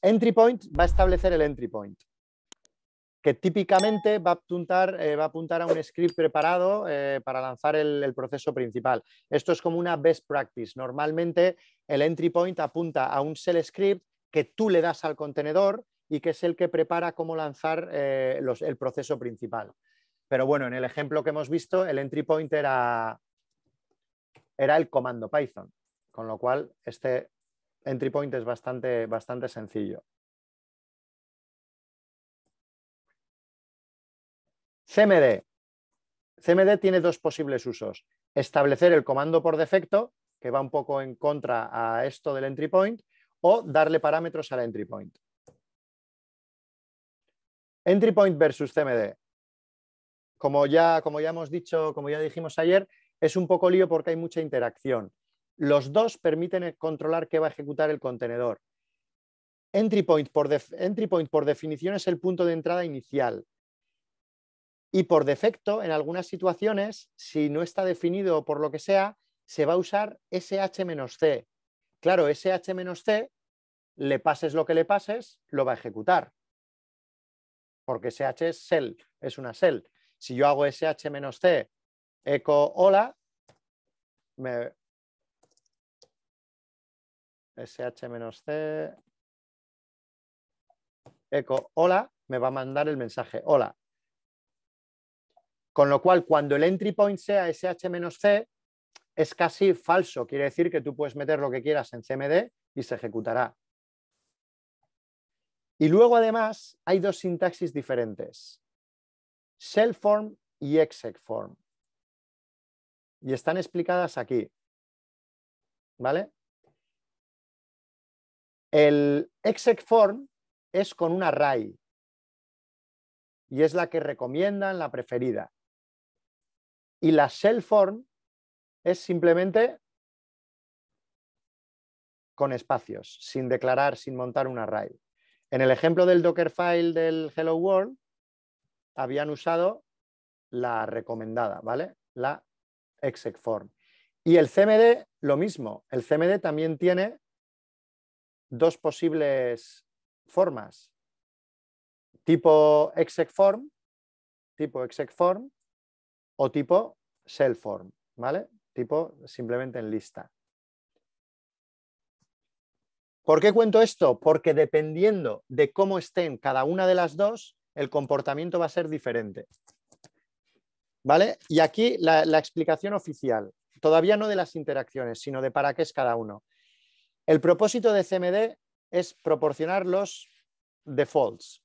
Entry point va a establecer el entry point, que típicamente va a apuntar, eh, va a, apuntar a un script preparado eh, para lanzar el, proceso principal. Esto es como una best practice. Normalmente el entry point apunta a un shell script que tú le das al contenedor y que es el que prepara cómo lanzar eh, el proceso principal. Pero bueno, en el ejemplo que hemos visto, el entry point era, era el comando Python, con lo cual este entry point es bastante, bastante sencillo. CMD. CMD tiene dos posibles usos. Establecer el comando por defecto, que va un poco en contra a esto del entry point, o darle parámetros al entry point. Entry point versus CMD. Como ya, como ya hemos dicho, como ya dijimos ayer, es un poco lío porque hay mucha interacción. Los dos permiten controlar qué va a ejecutar el contenedor. Entry point, por por definición, es el punto de entrada inicial. Y por defecto, en algunas situaciones, si no está definido por lo que sea, se va a usar SH-C. Claro, SH-C, le pases lo que le pases, lo va a ejecutar. Porque SH es shell, es una shell. Si yo hago SH-C eco hola, me, sh-c eco hola, me va a mandar el mensaje hola. Con lo cual, cuando el entry point sea sh-c, es casi falso. Quiere decir que tú puedes meter lo que quieras en CMD y se ejecutará. Y luego, además, hay dos sintaxis diferentes. Shell form y exec form. Y están explicadas aquí. ¿Vale? El exec form es con un array y es la que recomiendan, la preferida. Y la shell form es simplemente con espacios, sin declarar, sin montar un array. En el ejemplo del Dockerfile del Hello World, habían usado la recomendada, ¿vale? La exec form. Y el CMD, lo mismo. El CMD también tiene dos posibles formas, tipo exec form, tipo exec form o tipo cell form, ¿vale? Tipo simplemente en lista. ¿Por qué cuento esto? Porque dependiendo de cómo estén cada una de las dos, el comportamiento va a ser diferente. ¿Vale? Y aquí la explicación oficial, todavía no de las interacciones, sino de para qué es cada uno. El propósito de CMD es proporcionar los defaults.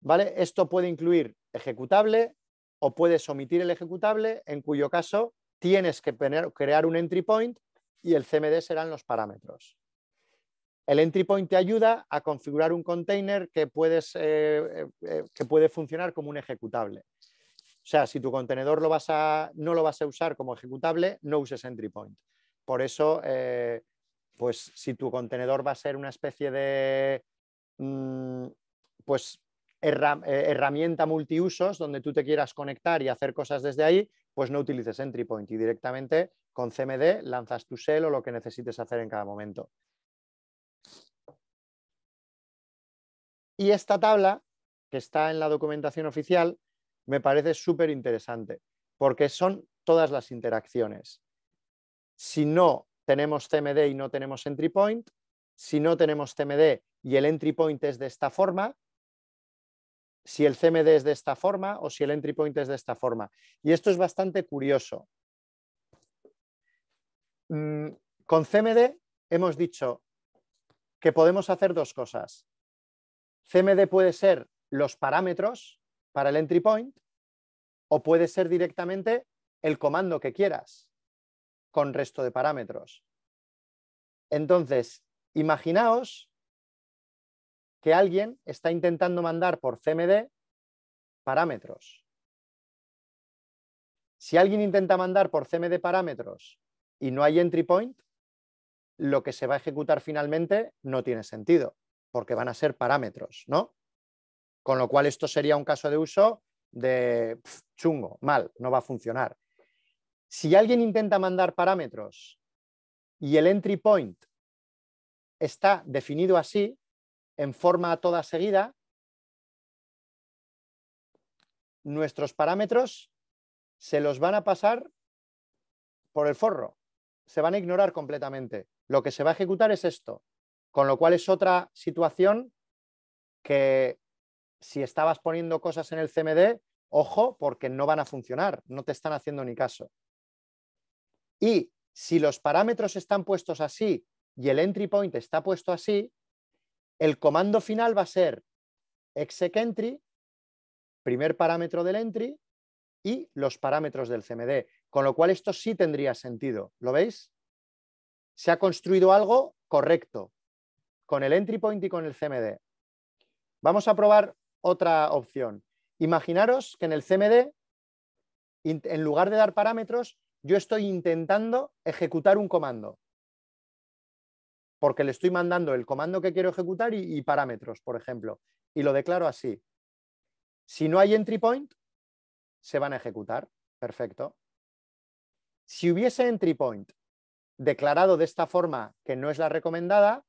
¿vale? Esto puede incluir ejecutable o puedes omitir el ejecutable, en cuyo caso tienes que crear un entry point y el CMD serán los parámetros. El entry point te ayuda a configurar un container que, puedes, eh, eh, eh, que puede funcionar como un ejecutable. O sea, si tu contenedor no lo vas a usar como ejecutable, no uses entry point. Por eso pues si tu contenedor va a ser una especie de mm, pues, eh, herramienta multiusos donde tú te quieras conectar y hacer cosas desde ahí, pues no utilices entry point y directamente con CMD lanzas tu shell o lo que necesites hacer en cada momento. Y esta tabla, que está en la documentación oficial, me parece súper interesante, porque son todas las interacciones. Si no tenemos CMD y no tenemos entry point. Si no tenemos CMD y el entry point es de esta forma, si el CMD es de esta forma o si el entry point es de esta forma. Y esto es bastante curioso. Mm, con CMD hemos dicho que podemos hacer dos cosas. CMD puede ser los parámetros para el entry point o puede ser directamente el comando que quieras con resto de parámetros. Entonces, imaginaos que alguien está intentando mandar por CMD parámetros. Si alguien intenta mandar por CMD parámetros y no hay entry point, lo que se va a ejecutar finalmente no tiene sentido, porque van a ser parámetros, ¿no? Con lo cual esto sería un caso de uso de chungo, mal, no va a funcionar. Si alguien intenta mandar parámetros y el entry point está definido así, en forma toda seguida, nuestros parámetros se los van a pasar por el forro, se van a ignorar completamente. Lo que se va a ejecutar es esto, con lo cual es otra situación que si estabas poniendo cosas en el CMD, ojo, porque no van a funcionar, no te están haciendo ni caso. Y si los parámetros están puestos así y el entry point está puesto así, el comando final va a ser exec entry, primer parámetro del entry y los parámetros del CMD. Con lo cual esto sí tendría sentido. ¿Lo veis? Se ha construido algo correcto con el entry point y con el CMD. Vamos a probar otra opción. Imaginaros que en el CMD, en lugar de dar parámetros, yo estoy intentando ejecutar un comando. Porque le estoy mandando el comando que quiero ejecutar y, parámetros, por ejemplo. Y lo declaro así. Si no hay entry point, se van a ejecutar. Perfecto. Si hubiese entry point declarado de esta forma, que no es la recomendada,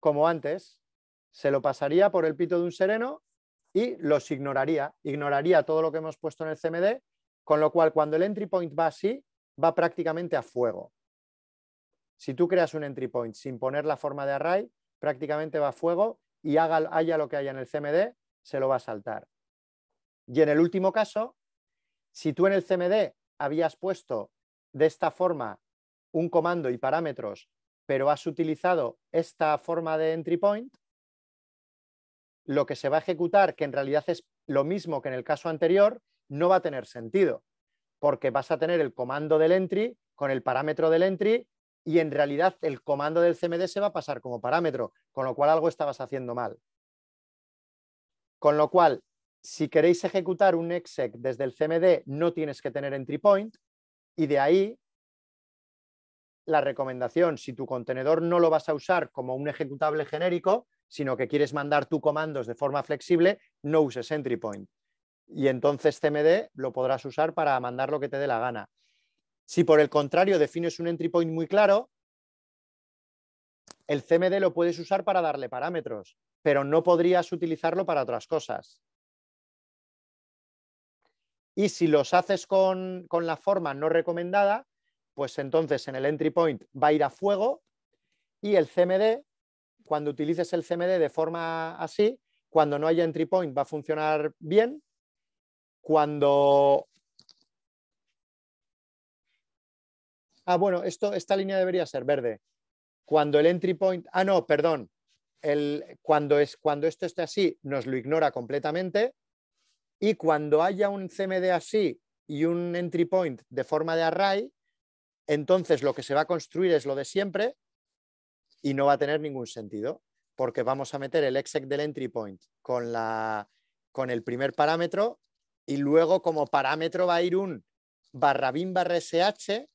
como antes, se lo pasaría por el pito de un sereno y los ignoraría. Ignoraría todo lo que hemos puesto en el CMD, con lo cual cuando el entry point va así, va prácticamente a fuego. Si tú creas un entry point sin poner la forma de array, prácticamente va a fuego y haga, haya lo que haya en el CMD, se lo va a saltar. Y en el último caso, si tú en el CMD habías puesto de esta forma un comando y parámetros, pero has utilizado esta forma de entry point, lo que se va a ejecutar, que en realidad es lo mismo que en el caso anterior, no va a tener sentido, porque vas a tener el comando del entry con el parámetro del entry y en realidad el comando del CMD se va a pasar como parámetro, con lo cual algo estabas haciendo mal. Con lo cual, si queréis ejecutar un exec desde el CMD, no tienes que tener entry point y de ahí la recomendación, si tu contenedor no lo vas a usar como un ejecutable genérico, sino que quieres mandar tus comandos de forma flexible, no uses entry point y entonces CMD lo podrás usar para mandar lo que te dé la gana. Si por el contrario defines un entry point muy claro, el CMD lo puedes usar para darle parámetros, pero no podrías utilizarlo para otras cosas. Y si los haces con, la forma no recomendada, pues entonces en el entry point va a ir a fuego y el CMD, cuando utilices el CMD de forma así, cuando no haya entry point va a funcionar bien cuando... Ah, bueno, esto, esta línea debería ser verde. Cuando el entry point... Ah, no, perdón. cuando, es, cuando esto esté así, nos lo ignora completamente. Y cuando haya un CMD así y un entry point de forma de array, entonces lo que se va a construir es lo de siempre y no va a tener ningún sentido, porque vamos a meter el exec del entry point con, la, con el primer parámetro y luego como parámetro va a ir un barra bin barra sh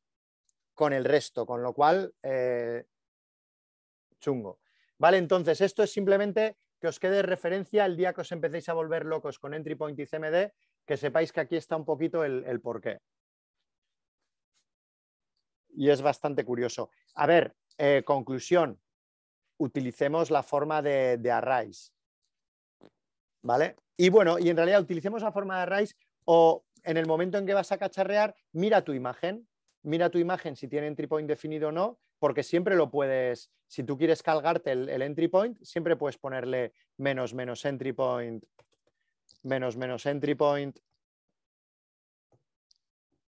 con el resto, con lo cual eh, chungo. Vale, entonces esto es simplemente que os quede referencia el día que os empecéis a volver locos con entry point y CMD, que sepáis que aquí está un poquito el, porqué. Y es bastante curioso. A ver, eh, conclusión, utilicemos la forma de, de arrays. ¿Vale? Y bueno, y en realidad utilicemos la forma de Arrays o en el momento en que vas a cacharrear, mira tu imagen, mira tu imagen si tiene entry point definido o no, porque siempre lo puedes, si tú quieres cargarte el, entry point, siempre puedes ponerle menos, menos entry point, menos, menos entry point,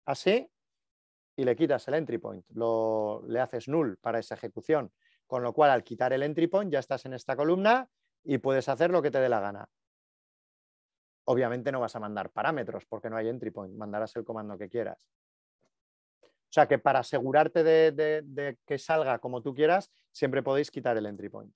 así, y le quitas el entry point, lo, le haces null para esa ejecución. Con lo cual, al quitar el entry point, ya estás en esta columna y puedes hacer lo que te dé la gana obviamente no vas a mandar parámetros porque no hay entry point, mandarás el comando que quieras. O sea que para asegurarte de, que salga como tú quieras, siempre podéis quitar el entry point.